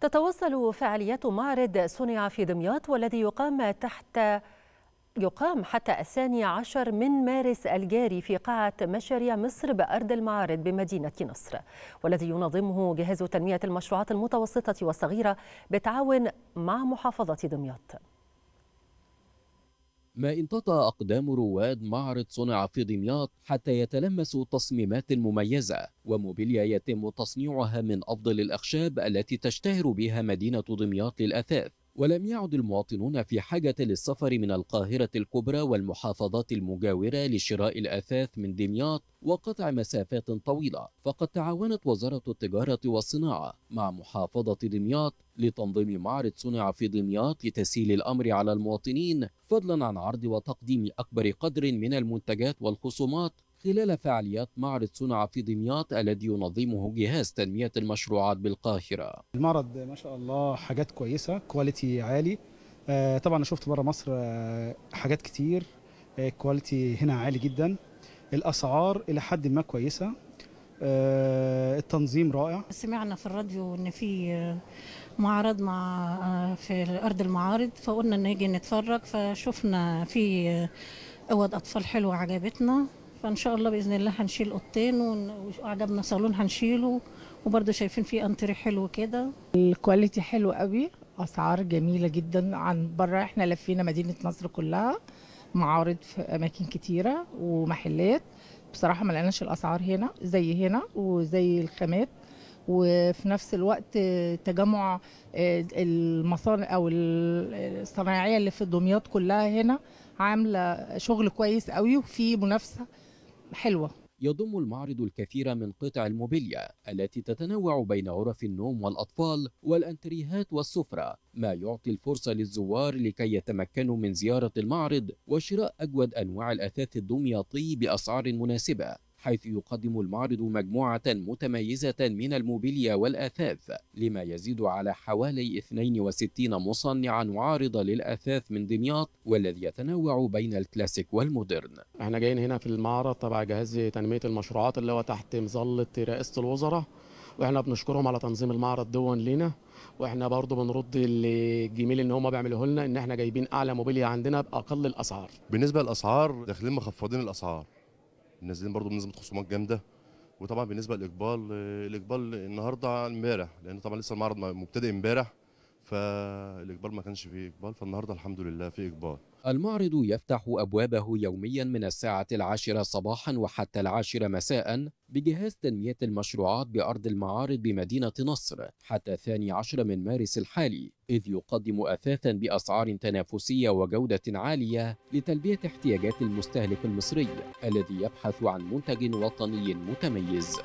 تتوصل فعاليات معرض صنع في دمياط والذي يقام تحت يقام حتى الثاني عشر من مارس الجاري في قاعة مشاريع مصر بأرض المعارض بمدينة نصر والذي ينظمه جهاز تنمية المشروعات المتوسطة والصغيرة بالتعاون مع محافظة دمياط ما انتطى أقدام رواد معرض صنع في دمياط حتى يتلمسوا تصميمات مميزة وموبيليا يتم تصنيعها من أفضل الأخشاب التي تشتهر بها مدينة دمياط للأثاث ولم يعد المواطنون في حاجة للسفر من القاهرة الكبرى والمحافظات المجاورة لشراء الأثاث من دمياط وقطع مسافات طويلة فقد تعاونت وزارة التجارة والصناعة مع محافظة دمياط لتنظيم معرض صنع في دمياط لتسهيل الأمر على المواطنين فضلا عن عرض وتقديم أكبر قدر من المنتجات والخصومات خلال فعاليات معرض صنع في دمياط الذي ينظمه جهاز تنمية المشروعات بالقاهرة المعرض ما شاء الله حاجات كويسة كواليتي عالي آه، طبعا انا شفت بره مصر آه، حاجات كتير الكواليتي آه، هنا عالي جدا الاسعار الى حد ما كويسه التنظيم رائع سمعنا في الراديو ان في معرض مع في ارض المعارض فقلنا نيجي نتفرج فشفنا في اوض اطفال حلوه عجبتنا فان شاء الله باذن الله هنشيل اوضتين وعجبنا صالون هنشيله وبرده شايفين فيه انتري حلو كده الكواليتي حلو قوي اسعار جميله جدا عن بره احنا لفينا مدينه نصر كلها معارض في اماكن كتيره ومحلات بصراحه ما لقيناش الاسعار هنا زي هنا وزي الخامات وفي نفس الوقت تجمع آه، المصانع او الصناعيه اللي في دمياط كلها هنا عامله شغل كويس قوي وفي منافسه حلوه يضم المعرض الكثير من قطع الموبيليا التي تتنوع بين غرف النوم والأطفال والأنتريهات والسفرة ما يعطي الفرصة للزوار لكي يتمكنوا من زيارة المعرض وشراء أجود أنواع الأثاث الدمياطي بأسعار مناسبة حيث يقدم المعرض مجموعة متميزة من الموبيليا والأثاث لما يزيد على حوالي 62 مصنعا وعارضة للأثاث من دمياط والذي يتنوع بين الكلاسيك والمودرن احنا جايين هنا في المعرض تبع جهاز تنمية المشروعات اللي هو تحت مظلة رئاسة الوزراء واحنا بنشكرهم على تنظيم المعرض دون لينا واحنا برضو بنرد الجميل ان هم بيعملوه لنا ان احنا جايبين اعلى موبيليا عندنا باقل الاسعار بالنسبه للاسعار داخلين مخفضين الاسعار نازلين برضو بنسبه خصومات جامده وطبعا بالنسبه للاقبال آه، الاقبال النهارده امبارح لان طبعا لسه المعرض مبتدئ امبارح فالاقبال ما كانش فيه اقبال فالنهارده الحمد لله في اقبال المعرض يفتح ابوابه يوميا من الساعه العاشره صباحا وحتى العاشره مساء بجهاز تنميه المشروعات بارض المعارض بمدينه نصر حتى الثاني عشر من مارس الحالي اذ يقدم اثاثا باسعار تنافسيه وجوده عاليه لتلبيه احتياجات المستهلك المصري الذي يبحث عن منتج وطني متميز